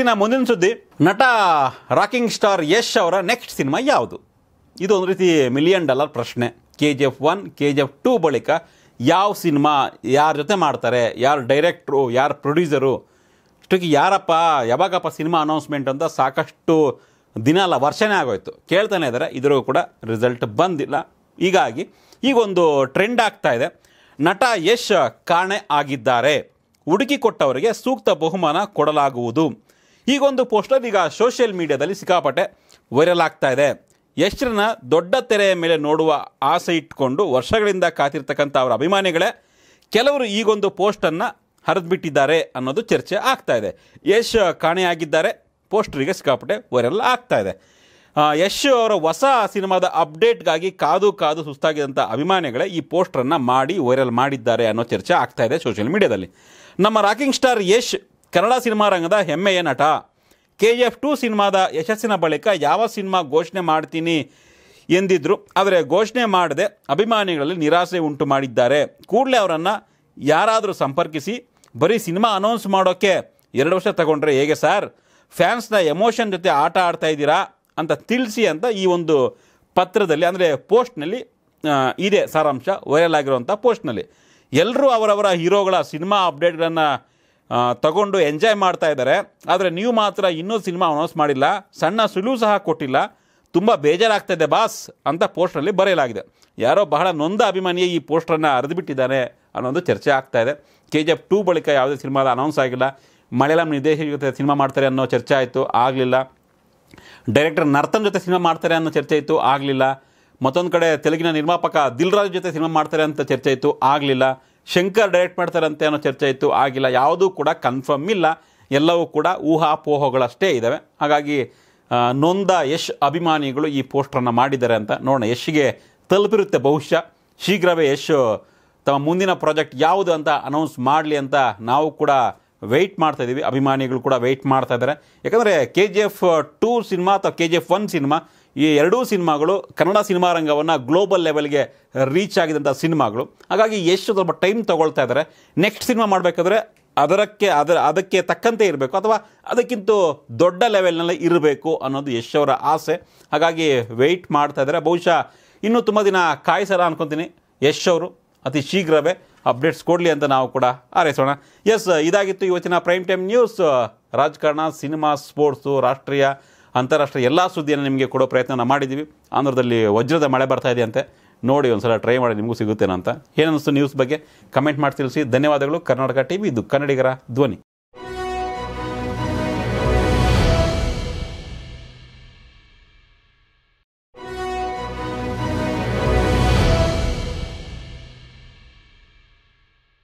ಇನ್ನು ಮುಂದಿನ ಸುದ್ದಿ ನಟ ರಾಕಿಂಗ್ ಸ್ಟಾರ್ ಯಶ್ ಅವರ ನೆಕ್ಸ್ಟ್ ಸಿನಿಮಾ ಯಾವುದು ಇದು ಒಂದು ರೀತಿ ಮಿಲಿಯನ್ ಡಾಲರ್ ಪ್ರಶ್ನೆ K G F one K G F two ಬಳಿಕ ಯಾವ ಸಿನಿಮಾ ಯಾರ ಜೊತೆ ಮಾಡ್ತಾರೆ ಯಾರು ಡೈರೆಕ್ಟ್ರು ಯಾರು ಪ್ರೊಡ್ಯೂಸರು ಇಷ್ಟಕ್ಕೆ ಯಾರಪ್ಪ ಯಾವಾಗಪ್ಪ ಸಿನಿಮಾ ಅನೌನ್ಸ್ಮೆಂಟ್ ಅಂತ ಸಾಕಷ್ಟು ದಿನ ಅಲ್ಲ ವರ್ಷನೇ ಆಗೋಯ್ತು ಕೇಳ್ತಾನೆ ಇದ್ದಾರೆ ಇದ್ರೂ ಕೂಡ ರಿಸಲ್ಟ್ ಬಂದಿಲ್ಲ ಹೀಗಾಗಿ ಈಗೊಂದು ಟ್ರೆಂಡ್ ಆಗ್ತಾ ಇದೆ ನಟ ಯಶ್ ಕಾಣೆ ಆಗಿದ್ದಾರೆ ಹುಡುಕಿ ಕೊಟ್ಟವರಿಗೆ ಸೂಕ್ತ ಬಹುಮಾನ ಕೊಡಲಾಗುವುದು ಈಗೊಂದು ಪೋಸ್ಟರ್ ಈಗ ಸೋಷಿಯಲ್ ಮೀಡಿಯಾದಲ್ಲಿ ಸಿಕ್ಕಾಪಟ್ಟೆ ವೈರಲ್ ಆಗ್ತಾ ಇದೆ ಯಶ್ರನ್ನ ದೊಡ್ಡ ತೆರೆಯ ಮೇಲೆ ನೋಡುವ ಆಸೆ ಇಟ್ಕೊಂಡು ವರ್ಷಗಳಿಂದ ಕಾತಿರ್ತಕ್ಕಂಥ ಅವರ ಅಭಿಮಾನಿಗಳೇ ಕೆಲವರು ಈಗೊಂದು ಪೋಸ್ಟನ್ನು ಹರಿದ್ಬಿಟ್ಟಿದ್ದಾರೆ ಅನ್ನೋದು ಚರ್ಚೆ ಆಗ್ತಾ ಇದೆ ಯಶ್ ಕಾಣೆಯಾಗಿದ್ದಾರೆ ಪೋಸ್ಟರಿಗೆ ಸಿಕ್ಕಾಪಟ್ಟೆ ವೈರಲ್ ಆಗ್ತಾ ಇದೆ ಯಶ್ ಅವರ ಹೊಸ ಸಿನಿಮಾದ ಅಪ್ಡೇಟ್ಗಾಗಿ ಕಾದು ಕಾದು ಸುಸ್ತಾಗಿದ್ದಂಥ ಅಭಿಮಾನಿಗಳೇ ಈ ಪೋಸ್ಟರನ್ನು ಮಾಡಿ ವೈರಲ್ ಮಾಡಿದ್ದಾರೆ ಅನ್ನೋ ಚರ್ಚೆ ಆಗ್ತಾ ಇದೆ ಸೋಷಿಯಲ್ ಮೀಡಿಯಾದಲ್ಲಿ ನಮ್ಮ rocking star Yash Kannada cinema ರಂಗದ ಹೆಮ್ಮೆಯ ನಟ ಕೆ ಎಫ್ ಟು ಸಿನಿಮಾದ ಯಶಸ್ಸಿನ ಬಳಿಕ ಯಾವ ಸಿನಿಮಾ ಘೋಷಣೆ ಮಾಡ್ತೀನಿ ಎಂದಿದ್ದರು ಆದರೆ ಘೋಷಣೆ ಮಾಡದೆ ಅಭಿಮಾನಿಗಳಲ್ಲಿ ನಿರಾಸೆ ಉಂಟು ಮಾಡಿದ್ದಾರೆ ಕೂಡಲೇ ಅವರನ್ನು ಯಾರಾದರೂ ಸಂಪರ್ಕಿಸಿ ಬರೀ ಸಿನಿಮಾ ಅನೌನ್ಸ್ ಮಾಡೋಕ್ಕೆ ಎರಡು ವರ್ಷ ತಗೊಂಡ್ರೆ ಹೇಗೆ ಸರ್ ಫ್ಯಾನ್ಸ್ನ ಎಮೋಷನ್ ಜೊತೆ ಆಟ ಆಡ್ತಾ ಇದ್ದೀರಾ ಅಂತ ತಿಳಿಸಿ ಅಂತ ಈ ಒಂದು ಪತ್ರದಲ್ಲಿ ಅಂದರೆ ಪೋಸ್ಟ್ನಲ್ಲಿ ಇದೆ ಸಾರಾಂಶ ವೈರಲ್ ಆಗಿರುವಂಥ ಪೋಸ್ಟ್ನಲ್ಲಿ ಎಲ್ಲರೂ ಅವರವರ ಹೀರೋಗಳ ಸಿನಿಮಾ ಅಪ್ಡೇಟ್ಗಳನ್ನು ತಗೊಂಡು ಎಂಜಾಯ್ ಮಾಡ್ತಾ ಇದ್ದಾರೆ ಆದರೆ ನೀವು ಮಾತ್ರ ಇನ್ನೂ ಸಿನಿಮಾ ಅನೌನ್ಸ್ ಮಾಡಿಲ್ಲ ಸಣ್ಣ ಸುಳಿವು ಸಹ ಕೊಟ್ಟಿಲ್ಲ ತುಂಬ ಬೇಜಾರಾಗ್ತಾಯಿದೆ ಬಾಸ್ ಅಂತ ಪೋಸ್ಟ್ರಲ್ಲಿ ಬರೆಯಲಾಗಿದೆ ಯಾರೋ ಬಹಳ ನೊಂದ ಅಭಿಮಾನಿಯೇ ಈ ಪೋಸ್ಟರನ್ನು ಅರೆದುಬಿಟ್ಟಿದ್ದಾನೆ ಅನ್ನೋದು ಚರ್ಚೆ ಆಗ್ತಾ ಇದೆ ಕೆ ಜಿ ಎಫ್ ಟೂ ಬಳಿಕ ಯಾವುದೇ ಸಿನಿಮಾದ ಅನೌನ್ಸ್ ಆಗಿಲ್ಲ ಮಲಯಾಳಂ ನಿರ್ದೇಶಕ ಜೊತೆ ಸಿನಿಮಾ ಮಾಡ್ತಾರೆ ಅನ್ನೋ ಚರ್ಚೆ ಆಯಿತು ಆಗಲಿಲ್ಲ ಡೈರೆಕ್ಟರ್ ನರ್ತನ್ ಜೊತೆ ಸಿನಿಮಾ ಮಾಡ್ತಾರೆ ಅನ್ನೋ ಚರ್ಚೆ ಇತ್ತು ಆಗಲಿಲ್ಲ ಮತ್ತೊಂದು ಕಡೆ ತೆಲುಗಿನ ನಿರ್ಮಾಪಕ ದಿಲ್ರಾಜ್ ಜೊತೆ ಸಿನಿಮಾ ಮಾಡ್ತಾರೆ ಅಂತ ಚರ್ಚೆ ಇತ್ತು ಆಗಲಿಲ್ಲ ಶಂಕರ್ ಡೈರೆಕ್ಟ್ ಮಾಡ್ತಾರಂತೆ ಅನ್ನೋ ಚರ್ಚೆ ಇತ್ತು ಆಗಿಲ್ಲ ಯಾವುದೂ ಕೂಡ ಕನ್ಫರ್ಮ್ ಇಲ್ಲ ಎಲ್ಲವೂ ಕೂಡ ಊಹಾಪೋಹಗಳಷ್ಟೇ ಇದ್ದಾವೆ ಹಾಗಾಗಿ ನೊಂದ ಯಶ್ ಅಭಿಮಾನಿಗಳು ಈ ಪೋಸ್ಟರನ್ನು ಮಾಡಿದ್ದಾರೆ ಅಂತ ನೋಡೋಣ ಯಶ್ಗೆ ತಲುಪಿರುತ್ತೆ ಬಹುಶಃ ಶೀಘ್ರವೇ ಯಶ್ ತಮ್ಮ ಮುಂದಿನ ಪ್ರಾಜೆಕ್ಟ್ ಯಾವುದು ಅಂತ ಅನೌನ್ಸ್ ಮಾಡಲಿ ಅಂತ ನಾವು ಕೂಡ ವೆಯ್ಟ್ ಮಾಡ್ತಾ ಇದ್ದೀವಿ ಅಭಿಮಾನಿಗಳು ಕೂಡ ವೆಯ್ಟ್ ಮಾಡ್ತಾ ಇದ್ದಾರೆ ಯಾಕಂದರೆ K G F two cinema ಅಥವಾ K G F one cinema ಈ ಎರಡೂ ಸಿನಿಮಾಗಳು ಕನ್ನಡ ಸಿನಿಮಾ ರಂಗವನ್ನು ಗ್ಲೋಬಲ್ ಲೆವೆಲ್ಗೆ ರೀಚ್ ಆಗಿದಂಥ ಸಿನಿಮಾಗಳು ಹಾಗಾಗಿ ಎಷ್ಟು ಸ್ವಲ್ಪ ಟೈಮ್ ತೊಗೊಳ್ತಾ ಇದ್ದಾರೆ ನೆಕ್ಸ್ಟ್ ಸಿನಿಮಾ ಮಾಡಬೇಕಾದ್ರೆ ಅದರಕ್ಕೆ ಅದರ ಅದಕ್ಕೆ ತಕ್ಕಂತೆ ಇರಬೇಕು ಅಥವಾ ಅದಕ್ಕಿಂತ ದೊಡ್ಡ ಲೆವೆಲ್ನಲ್ಲಿ ಇರಬೇಕು ಅನ್ನೋದು ಯಶವರ ಆಸೆ ಹಾಗಾಗಿ ವೆಯ್ಟ್ ಮಾಡ್ತಾ ಇದ್ದಾರೆ ಬಹುಶಃ ಇನ್ನೂ ತುಂಬ ದಿನ ಕಾಯಿಸಲ್ಲ ಅನ್ಕೊತೀನಿ ಯಶ್ ಅವರು ಅತಿ ಶೀಘ್ರವೇ ಅಪ್ಡೇಟ್ಸ್ ಕೊಡಲಿ ಅಂತ ನಾವು ಕೂಡ ಆರೈಸೋಣ ಎಸ್ ಇದಾಗಿತ್ತು ಇವತ್ತಿನ ಪ್ರೈಮ್ ಟೈಮ್ ನ್ಯೂಸ್ ರಾಜಕಾರಣ ಸಿನಿಮಾ ಸ್ಪೋರ್ಟ್ಸು ರಾಷ್ಟ್ರೀಯ ಅಂತಾರಾಷ್ಟ್ರೀಯ ಎಲ್ಲ ಸುದ್ದಿಯನ್ನು ನಿಮಗೆ ಕೊಡೋ ಪ್ರಯತ್ನ ಮಾಡಿದ್ದೀವಿ ಆಂಧ್ರದಲ್ಲಿ ವಜ್ರದ ಮಳೆ ಬರ್ತಾ ಇದೆ ಅಂತ ನೋಡಿ ಒಂದು ಸಲ ಟ್ರೈ ಮಾಡಿ ನಿಮಗೂ ಸಿಗುತ್ತೇನಂತ ಏನನ್ನಿಸ್ತು ನ್ಯೂಸ್ ಬಗ್ಗೆ ಕಮೆಂಟ್ ಮಾಡಿ ತಿಳಿಸಿ ಧನ್ಯವಾದಗಳು ಕರ್ನಾಟಕ ಟಿ ವಿ ಇದು ಕನ್ನಡಿಗರ ಧ್ವನಿ